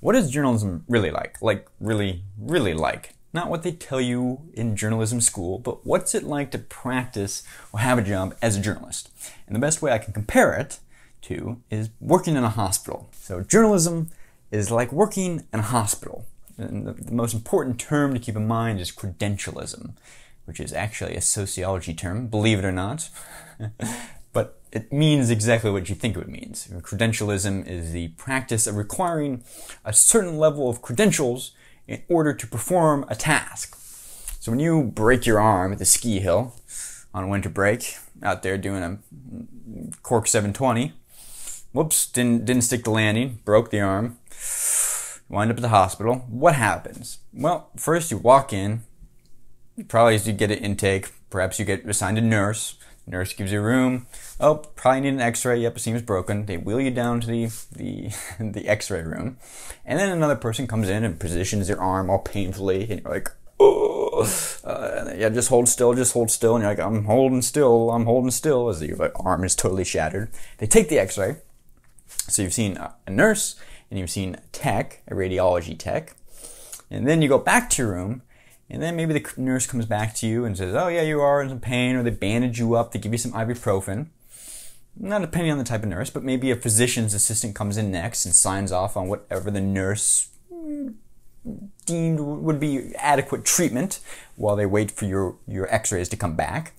What is journalism really like? Like, really, really like? Not what they tell you in journalism school, but what's it like to practice or have a job as a journalist? And the best way I can compare it to is working in a hospital. So, journalism is like working in a hospital. And the, the most important term to keep in mind is credentialism, which is actually a sociology term, believe it or not. but it means exactly what you think it means. Credentialism is the practice of requiring a certain level of credentials in order to perform a task. So when you break your arm at the ski hill on winter break, out there doing a cork 720, whoops, didn't, didn't stick the landing, broke the arm, wind up at the hospital, what happens? Well, first you walk in, probably as you get an intake, perhaps you get assigned a nurse, Nurse gives you room. Oh, probably need an x-ray. Yep, it seems broken. They wheel you down to the, the, the x-ray room. And then another person comes in and positions your arm all painfully. And you're like, oh. Uh, yeah, just hold still, just hold still. And you're like, I'm holding still, I'm holding still. As your arm is totally shattered. They take the x-ray. So you've seen a nurse and you've seen tech, a radiology tech. And then you go back to your room and then maybe the nurse comes back to you and says, oh, yeah, you are in some pain, or they bandage you up, they give you some ibuprofen. Not depending on the type of nurse, but maybe a physician's assistant comes in next and signs off on whatever the nurse mm, deemed would be adequate treatment while they wait for your, your x-rays to come back.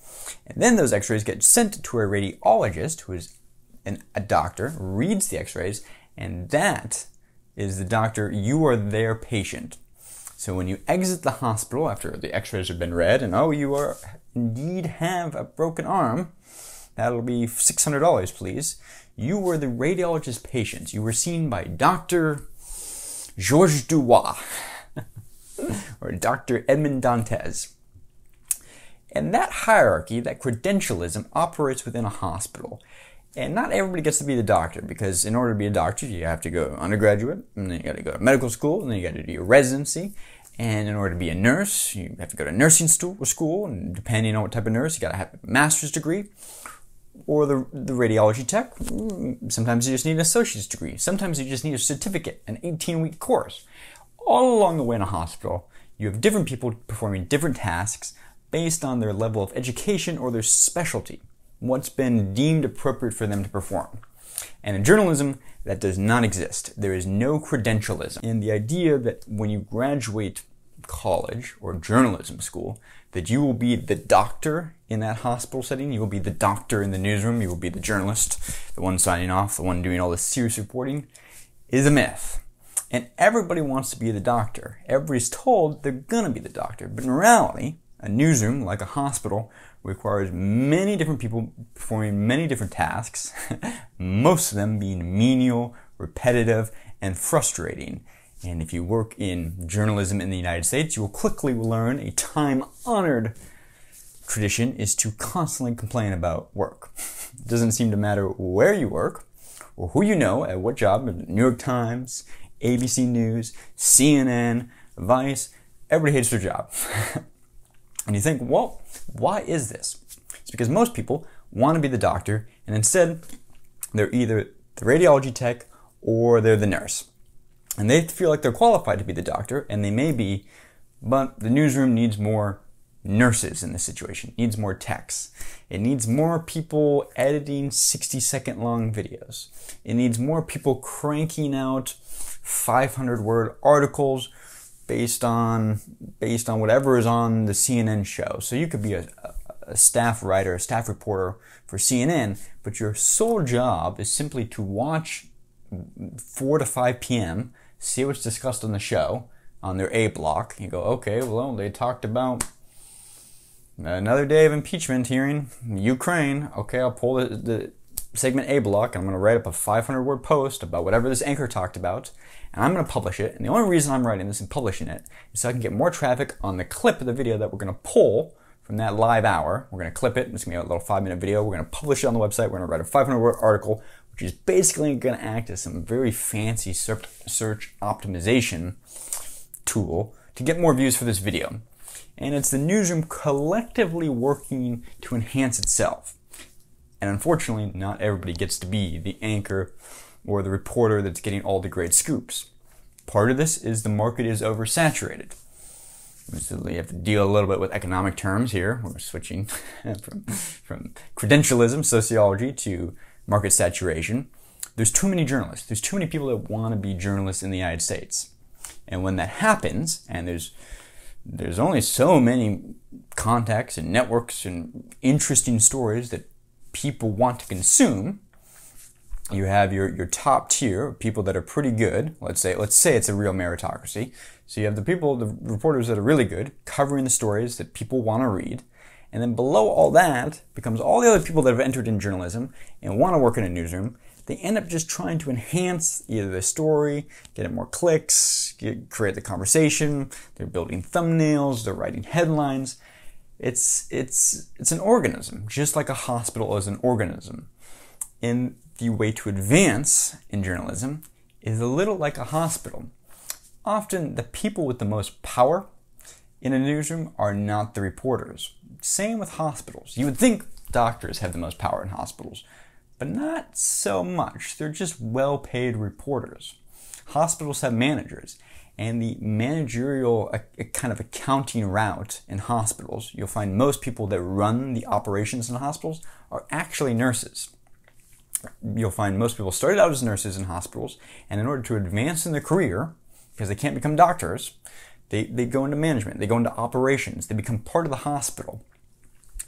And then those x-rays get sent to a radiologist who is an, a doctor, reads the x-rays, and that is the doctor, you are their patient. So when you exit the hospital after the x-rays have been read and oh, you are indeed have a broken arm, that'll be $600, please. You were the radiologist patient. You were seen by Dr. Georges Dubois or Dr. Edmond Dantes. And that hierarchy, that credentialism, operates within a hospital. And not everybody gets to be the doctor because in order to be a doctor, you have to go undergraduate, and then you got to go to medical school, and then you got to do your residency. And in order to be a nurse, you have to go to nursing school, and depending on what type of nurse, you got to have a master's degree. Or the, the radiology tech, sometimes you just need an associate's degree. Sometimes you just need a certificate, an 18 week course. All along the way in a hospital, you have different people performing different tasks based on their level of education or their specialty what's been deemed appropriate for them to perform. And in journalism, that does not exist. There is no credentialism. And the idea that when you graduate college or journalism school, that you will be the doctor in that hospital setting, you will be the doctor in the newsroom, you will be the journalist, the one signing off, the one doing all the serious reporting, is a myth. And everybody wants to be the doctor. Everybody's told they're gonna be the doctor. But in reality, a newsroom, like a hospital, requires many different people performing many different tasks, most of them being menial, repetitive, and frustrating. And if you work in journalism in the United States, you will quickly learn a time honored tradition is to constantly complain about work. It doesn't seem to matter where you work or who you know at what job, New York Times, ABC News, CNN, Vice, everybody hates their job. And you think, well, why is this? It's because most people want to be the doctor, and instead, they're either the radiology tech or they're the nurse. And they feel like they're qualified to be the doctor, and they may be, but the newsroom needs more nurses in this situation, it needs more techs. It needs more people editing 60 second long videos. It needs more people cranking out 500 word articles based on based on whatever is on the CNN show. So you could be a, a staff writer, a staff reporter for CNN, but your sole job is simply to watch 4 to 5 p.m., see what's discussed on the show on their A block. You go, okay, well, they talked about another day of impeachment hearing, Ukraine. Okay, I'll pull the, the segment A block, and I'm going to write up a 500 word post about whatever this anchor talked about, and I'm going to publish it. And the only reason I'm writing this and publishing it is so I can get more traffic on the clip of the video that we're going to pull from that live hour. We're going to clip it. It's going to be a little five minute video. We're going to publish it on the website. We're going to write a 500 word article, which is basically going to act as some very fancy search optimization tool to get more views for this video. And it's the newsroom collectively working to enhance itself. And unfortunately, not everybody gets to be the anchor or the reporter that's getting all the great scoops. Part of this is the market is oversaturated. We have to deal a little bit with economic terms here. We're switching from, from credentialism, sociology, to market saturation. There's too many journalists. There's too many people that want to be journalists in the United States. And when that happens, and there's there's only so many contacts and networks and interesting stories that people want to consume. You have your, your top tier, people that are pretty good. Let's say, let's say it's a real meritocracy. So you have the people, the reporters that are really good, covering the stories that people want to read. And then below all that becomes all the other people that have entered in journalism and want to work in a newsroom. They end up just trying to enhance either the story, get it more clicks, get, create the conversation. They're building thumbnails, they're writing headlines. It's, it's, it's an organism, just like a hospital is an organism. And the way to advance in journalism is a little like a hospital. Often the people with the most power in a newsroom are not the reporters. Same with hospitals. You would think doctors have the most power in hospitals, but not so much. They're just well paid reporters hospitals have managers. And the managerial a, uh, uh, kind of accounting route in hospitals, you'll find most people that run the operations in hospitals are actually nurses. You'll find most people started out as nurses in hospitals, and in order to advance in their career, because they can't become doctors, they, they go into management, they go into operations, they become part of the hospital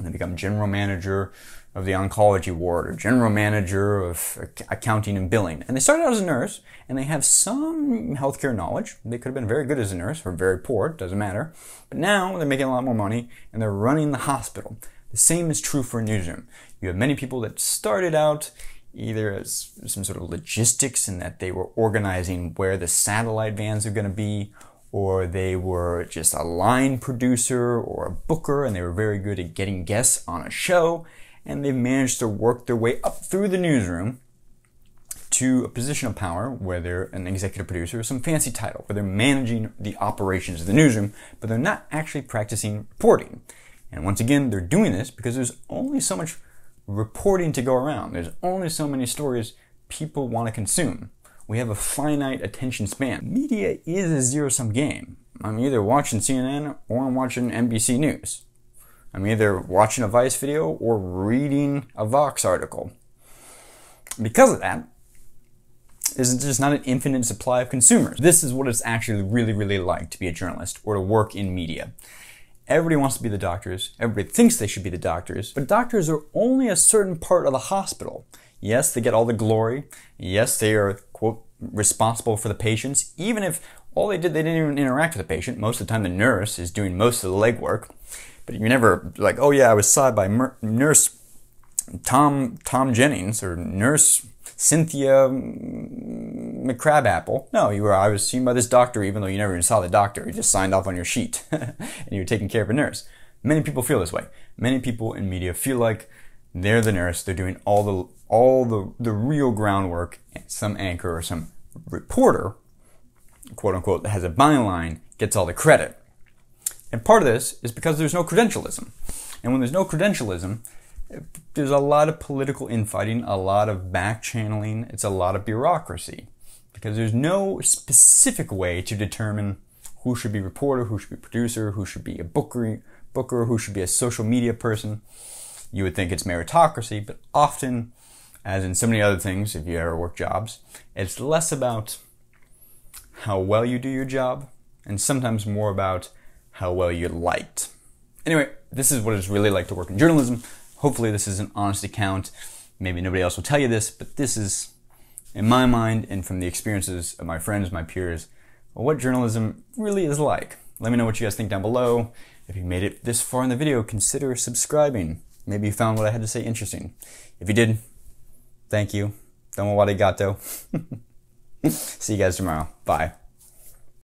and become general manager of the oncology ward or general manager of accounting and billing. And they started out as a nurse and they have some healthcare knowledge. They could have been very good as a nurse or very poor, doesn't matter. But now they're making a lot more money and they're running the hospital. The same is true for newsroom. You have many people that started out either as some sort of logistics in that they were organizing where the satellite vans are going to be or they were just a line producer or a booker and they were very good at getting guests on a show and they've managed to work their way up through the newsroom to a position of power where they're an executive producer or some fancy title where they're managing the operations of the newsroom but they're not actually practicing reporting and once again they're doing this because there's only so much reporting to go around there's only so many stories people want to consume we have a finite attention span. Media is a zero-sum game. I'm either watching CNN or I'm watching NBC News. I'm either watching a Vice video or reading a Vox article. Because of that, there's just not an infinite supply of consumers. This is what it's actually really, really like to be a journalist or to work in media. Everybody wants to be the doctors, everybody thinks they should be the doctors, but doctors are only a certain part of the hospital. Yes, they get all the glory. Yes, they are, quote, responsible for the patients, even if all they did, they didn't even interact with the patient. Most of the time, the nurse is doing most of the legwork. But you're never like, oh yeah, I was side by nurse Tom Tom Jennings or nurse Cynthia McCrabapple. No, you were. I was seen by this doctor, even though you never even saw the doctor. You just signed off on your sheet, and you were taking care of a nurse. Many people feel this way. Many people in media feel like they're the nurse. They're doing all the all the the real groundwork. Some anchor or some reporter, quote unquote, that has a byline gets all the credit. And part of this is because there's no credentialism. And when there's no credentialism, there's a lot of political infighting, a lot of back channeling, it's a lot of bureaucracy. Because there's no specific way to determine who should be reporter, who should be producer, who should be a booker, booker who should be a social media person you would think it's meritocracy, but often, as in so many other things, if you ever work jobs, it's less about how well you do your job and sometimes more about how well you're liked. Anyway, this is what it's really like to work in journalism. Hopefully, this is an honest account. Maybe nobody else will tell you this, but this is, in my mind and from the experiences of my friends, my peers, what journalism really is like. Let me know what you guys think down below. If you made it this far in the video, consider subscribing. Maybe you found what I had to say interesting. If you did, thank you. Domo arigato. See you guys tomorrow. Bye.